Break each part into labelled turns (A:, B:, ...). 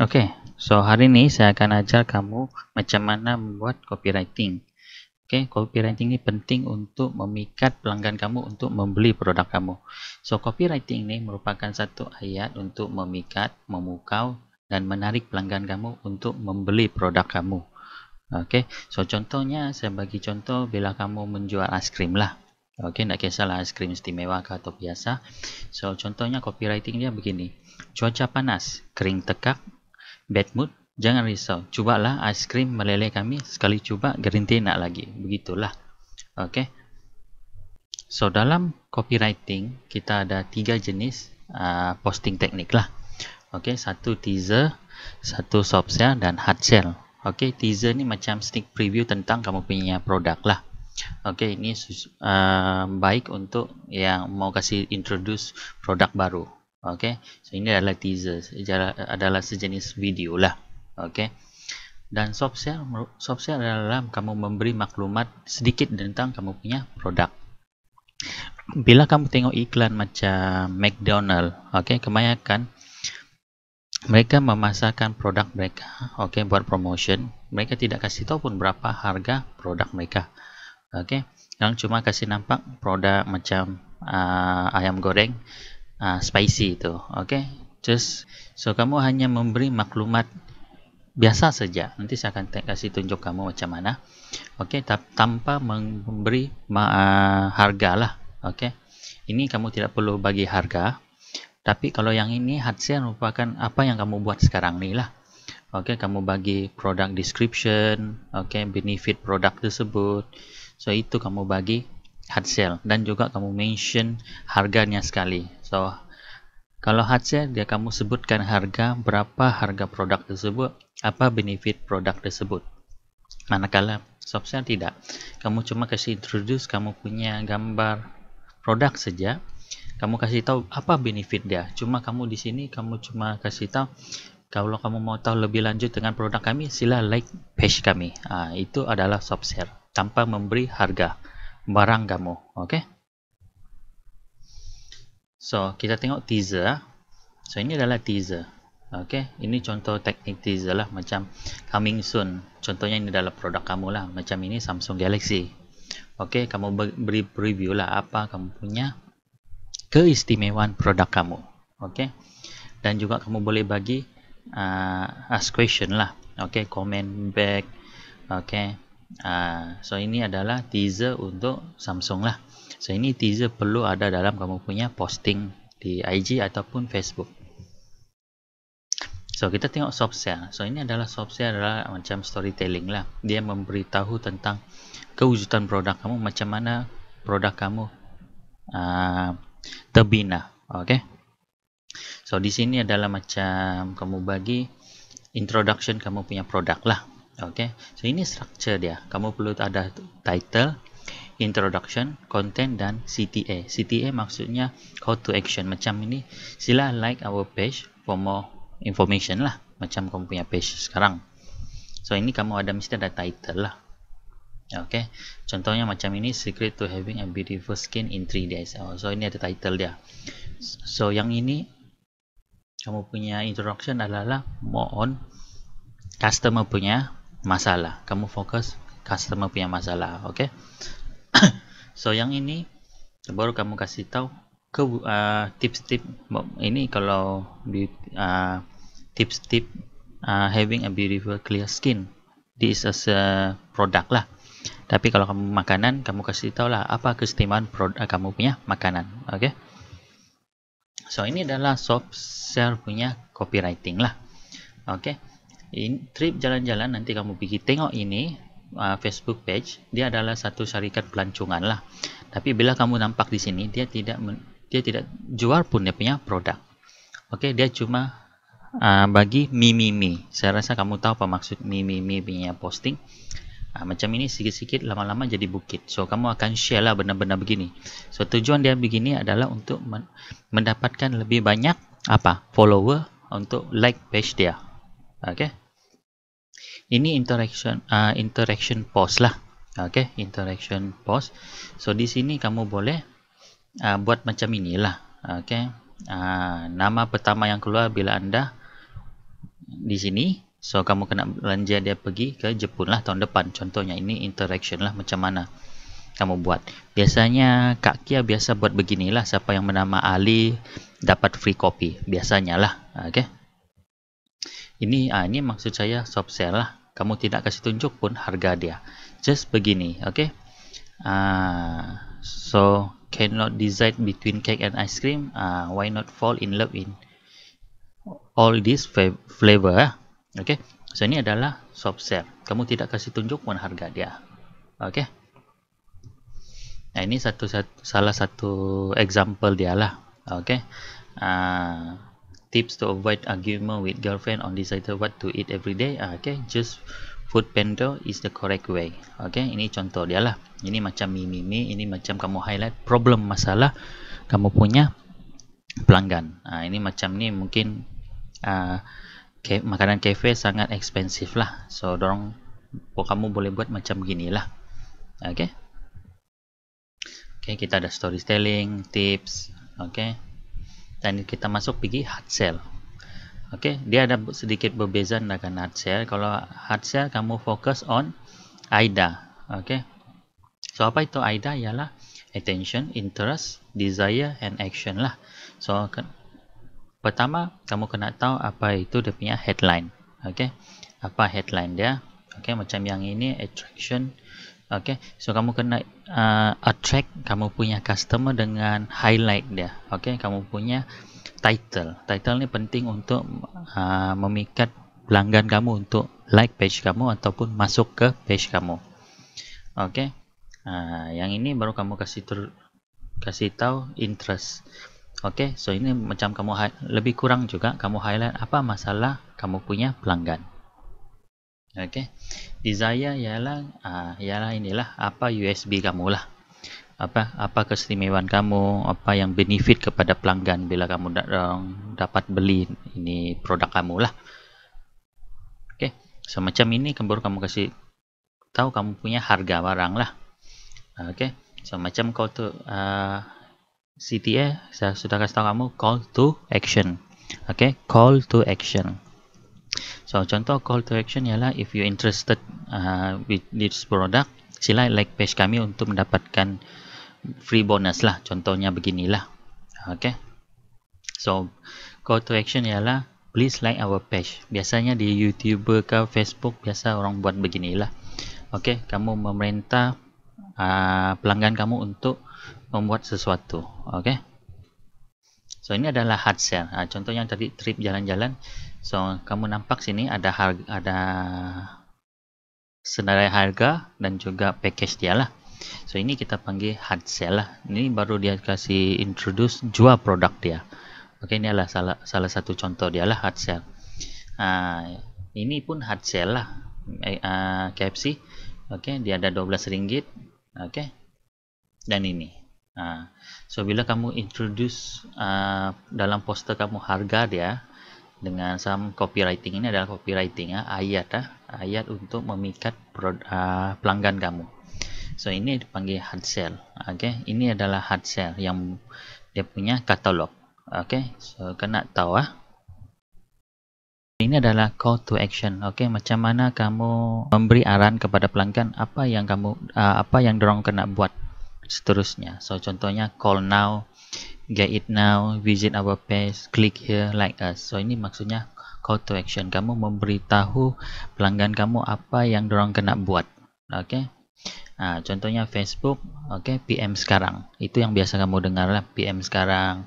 A: Oke, okay. so hari ini saya akan ajar kamu macam mana membuat copywriting. Oke, okay. copywriting ini penting untuk memikat pelanggan kamu untuk membeli produk kamu. So, copywriting ini merupakan satu ayat untuk memikat, memukau, dan menarik pelanggan kamu untuk membeli produk kamu. Oke, okay. so contohnya saya bagi contoh bila kamu menjual es krim lah. Oke, okay, tidak kisahlah es krim istimewa atau biasa. So, contohnya copywriting dia begini. Cuaca panas, kering tekak, bad mood, jangan risau. Cubalah ice cream meleleh kami. Sekali cuba, garanti nak lagi. Begitulah. Okay. So, dalam copywriting, kita ada tiga jenis uh, posting teknik lah. Okay, satu teaser, satu soft sell dan hard sell. Okay, teaser ni macam sneak preview tentang kamu punya produk lah. Okay, ini uh, baik untuk yang mau kasih introduce produk baru. Okey. So ini adalah teaser, adalah sejenis video lah. Okey. Dan soft sale, soft sale adalah kamu memberi maklumat sedikit tentang kamu punya produk. Bila kamu tengok iklan macam McDonald, okey, kebanyakan mereka memasarkan produk mereka, okey, buat promotion. Mereka tidak kasih tahu pun berapa harga produk mereka. Okey. Yang cuma kasih nampak produk macam uh, ayam goreng uh, spicy itu. Okay, just so kamu hanya memberi maklumat biasa saja. Nanti saya akan kasih tunjuk kamu macam mana. Okay, ta tanpa memberi ma uh, harga lah. Okay, ini kamu tidak perlu bagi harga. Tapi kalau yang ini hasil merupakan apa yang kamu buat sekarang ni lah. Okay, kamu bagi product description, okay, benefit produk tersebut. So itu kamu bagi hard sale dan juga kamu mention harganya sekali. So, kalau HC dia kamu sebutkan harga, berapa harga produk tersebut, apa benefit produk tersebut. Manakala software tidak, kamu cuma kasih introduce, kamu punya gambar produk saja, kamu kasih tahu apa benefit dia. Cuma kamu di sini kamu cuma kasih tahu kalau kamu mau tahu lebih lanjut dengan produk kami, sila like page kami. Nah, itu adalah software tanpa memberi harga barang kamu, oke? Okay? So, kita tengok teaser. Ah. So, ini adalah teaser. Okay, ini contoh teknik teaser lah. Macam coming soon. Contohnya ini adalah produk kamu lah. Macam ini Samsung Galaxy. Okay, kamu beri preview lah apa kamu punya keistimewaan produk kamu. Okay, dan juga kamu boleh bagi uh, ask question lah. Okay, comment back. Okay. Ha, so ini adalah teaser untuk Samsung lah. So ini teaser perlu ada dalam kamu punya posting di IG ataupun Facebook. So kita tengok soft sell. So ini adalah soft sell adalah macam storytelling lah. Dia memberitahu tentang kewujudan produk kamu macam mana produk kamu uh, terbina. Okay. So di sini adalah macam kamu bagi introduction kamu punya produk lah okay so ini structure dia kamu perlu ada title introduction content dan CTA CTA maksudnya call to action macam ini sila like our page for more information lah macam kamu punya page sekarang so ini kamu ada mesti ada title lah Okay, contohnya macam ini secret to having a beautiful skin in 3 days. Oh, so ini ada title dia. So yang ini kamu punya introduction adalah more on customer punya masalah. Kamu fokus customer punya masalah, okay? so yang ini baru kamu kasih tahu ke uh, tips-tips uh, ini kalau uh, tips-tips uh, uh, having a beautiful clear skin this is a product lah. Tapi kalau kamu makanan, kamu kasih tahu lah apa keistimewaan produk uh, kamu punya makanan, okay? So ini adalah soft sell punya copywriting lah, okay? in, trip jalan-jalan nanti kamu pergi tengok ini uh, Facebook page dia adalah satu syarikat pelancongan lah tapi bila kamu nampak di sini dia tidak men, dia tidak jual pun dia punya produk oke okay, dia cuma uh, bagi mimimi saya rasa kamu tahu apa maksud mimimi punya posting Ha, macam ini sikit-sikit lama-lama jadi bukit So kamu akan share lah benda-benda begini So tujuan dia begini adalah untuk men- mendapatkan lebih banyak apa follower untuk like page dia Okay ini interaction uh, interaction post lah okey interaction post. so di sini kamu boleh uh, buat macam inilah okey uh, nama pertama yang keluar bila anda di sini so kamu kena belanja dia pergi ke Jepun lah tahun depan contohnya ini interaction lah macam mana kamu buat biasanya Kak Kia biasa buat beginilah siapa yang bernama Ali dapat free copy biasanya lah okey ini ah ini maksud saya soft sell lah kamu tidak kasih tunjuk pun harga dia just begini okay uh, so cannot decide between cake and ice cream uh, why not fall in love in all this flavor eh? okay so ini adalah soft sell kamu tidak kasih tunjuk pun harga dia okay nah ini satu, satu salah satu example dia lah okay uh, tips to avoid argument with girlfriend on decide what to eat every day. Uh, okay, just food panda is the correct way. Okay, ini contoh dia lah. Ini macam mi mi Ini macam kamu highlight problem masalah kamu punya pelanggan. Uh, ini macam ni mungkin uh, ke- makanan kafe sangat expensive lah. So dorong oh, kamu boleh buat macam gini lah. Okay. Okay, kita ada storytelling, tips. Okay, dan kita masuk pergi hard sell okay, dia ada sedikit berbeza dengan hard sell kalau hard sell kamu fokus on AIDA okay. so apa itu AIDA ialah attention, interest, desire and action lah so ke pertama kamu kena tahu apa itu dia punya headline okay. apa headline dia okay, macam yang ini attraction Okay, so kamu kena uh, attract kamu punya customer dengan highlight dia. Okay, kamu punya title. Title ni penting untuk uh, memikat pelanggan kamu untuk like page kamu ataupun masuk ke page kamu. Okay, uh, yang ini baru kamu kasih ter kasih tahu interest. Okay, so ini macam kamu lebih kurang juga kamu highlight apa masalah kamu punya pelanggan. Okay. Desire ialah uh, ialah inilah apa USB kamu lah. Apa apa keistimewaan kamu, apa yang benefit kepada pelanggan bila kamu da- um, dapat beli ini produk kamu lah. Okay. Semacam ini kemudian kamu kasih tahu kamu punya harga barang lah. Okay. Semacam call to uh, ah, CTA saya sudah kasih tahu kamu call to action. Okay. Call to action. Oke. So contoh call to action ialah if you interested uh, with this product, sila like page kami untuk mendapatkan free bonus lah. Contohnya beginilah. Okay. So call to action ialah please like our page. Biasanya di YouTube ke Facebook biasa orang buat beginilah. Okay, kamu memerintah uh, pelanggan kamu untuk membuat sesuatu. Okay. So ini adalah hard sell. Uh, contohnya tadi trip jalan-jalan. So, kamu nampak sini ada harga, ada senarai harga dan juga package dia lah. So, ini kita panggil hard sell lah. Ini baru dia kasih introduce jual produk dia. Oke, ini adalah salah, salah satu contoh dia lah hard sell. Uh, ini pun hard sell lah uh, eh, ah, KFC. Oke, dia ada 12 ringgit. Oke. Dan ini. Uh, so bila kamu introduce uh, dalam poster kamu harga dia, dengan saham copywriting ini adalah copywriting ya, ayat ya, ayat untuk memikat produk, uh, ah, pelanggan kamu. So ini dipanggil hard sell. Oke, okay? ini adalah hard sell yang dia punya katalog. Oke, okay? so kena tahu ah. Ini adalah call to action. Oke, okay? macam mana kamu memberi arahan kepada pelanggan apa yang kamu uh, apa yang dorong kena buat seterusnya. So contohnya call now, get it now, visit our page, click here, like us. So ini maksudnya call to action. Kamu memberitahu pelanggan kamu apa yang dorong kena buat. Oke. Okay? Nah, ha, contohnya Facebook, oke, okay, PM sekarang. Itu yang biasa kamu dengar lah, PM sekarang.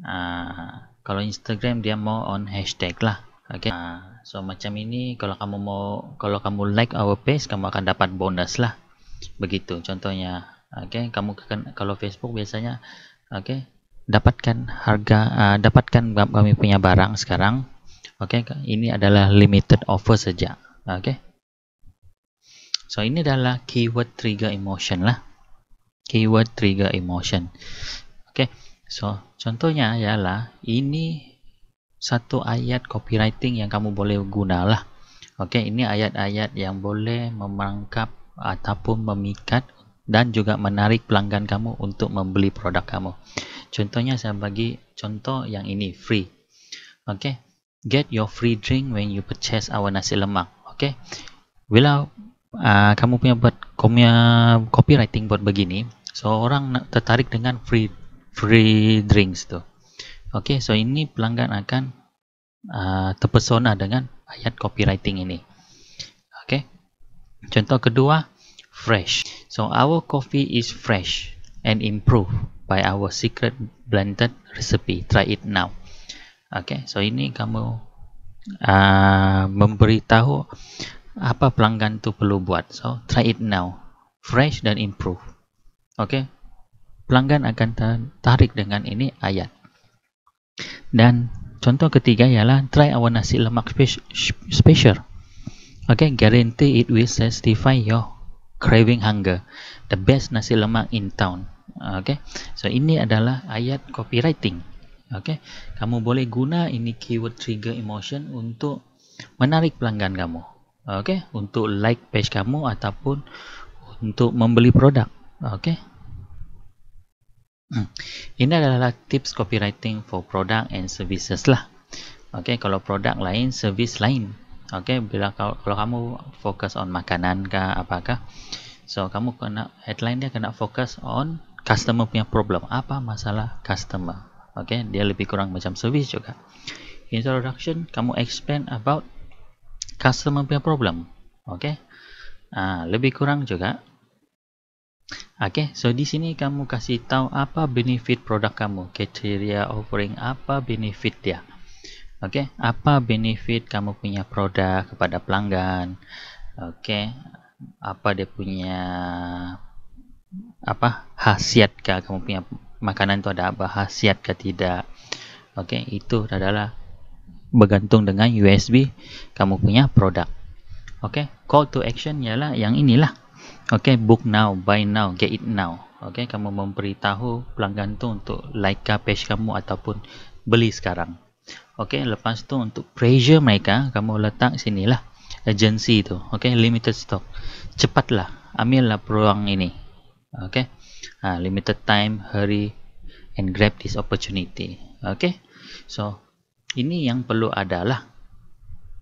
A: Nah, ha, kalau Instagram dia mau on hashtag lah. Oke. Okay? Nah, ha, so macam ini kalau kamu mau kalau kamu like our page, kamu akan dapat bonus lah. Begitu contohnya. Oke, okay? kamu kalau Facebook biasanya oke. Okay? dapatkan harga uh, dapatkan kami punya barang sekarang. Oke, okay, ini adalah limited offer saja. Oke. Okay. So ini adalah keyword trigger emotion lah. Keyword trigger emotion. Oke. Okay. So contohnya ialah ini satu ayat copywriting yang kamu boleh gunalah. Oke, okay, ini ayat-ayat yang boleh memangkap ataupun memikat dan juga menarik pelanggan kamu untuk membeli produk kamu. Contohnya saya bagi contoh yang ini free. Okay, get your free drink when you purchase our nasi lemak. Okay, bila uh, kamu punya buat komia copywriting buat begini, so orang nak tertarik dengan free free drinks tu. Okay, so ini pelanggan akan uh, terpesona dengan ayat copywriting ini. Okay, contoh kedua, fresh. So our coffee is fresh and improved by our secret blended recipe. Try it now. Okay, so ini kamu uh, memberitahu apa pelanggan tu perlu buat. So try it now, fresh dan improve. Okay, pelanggan akan tertarik dengan ini ayat. Dan contoh ketiga ialah try our nasi lemak special. Okay, guarantee it will satisfy your craving hunger the best nasi lemak in town okay so ini adalah ayat copywriting okay kamu boleh guna ini keyword trigger emotion untuk menarik pelanggan kamu okay untuk like page kamu ataupun untuk membeli produk okay hmm. ini adalah tips copywriting for product and services lah okay kalau produk lain service lain okay bila kau, kalau kamu fokus on makanan ke apakah so kamu kena headline dia kena fokus on customer punya problem apa masalah customer okay dia lebih kurang macam service juga introduction kamu explain about customer punya problem okay uh, lebih kurang juga Okay, so di sini kamu kasih tahu apa benefit produk kamu, kriteria offering apa benefit dia. Oke, Okay, apa benefit kamu punya produk kepada pelanggan? Okay, apa dia punya apa khasiatkah kamu punya makanan itu ada apa khasiatkah tidak? Okay, itu adalah bergantung dengan USB kamu punya produk. Okay, call to action ialah yang inilah. Okay, book now, buy now, get it now. Okay, kamu memberitahu pelanggan tu untuk like page kamu ataupun beli sekarang. Okey, lepas tu untuk pressure mereka, kamu letak sinilah agency tu. Okey, limited stock. Cepatlah ambillah peluang ini. Okey. Ha, limited time, hurry and grab this opportunity. Okey. So, ini yang perlu adalah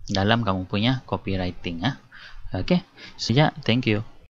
A: dalam kamu punya copywriting Ha. Ah. Okey. Sejak, so, yeah, thank you.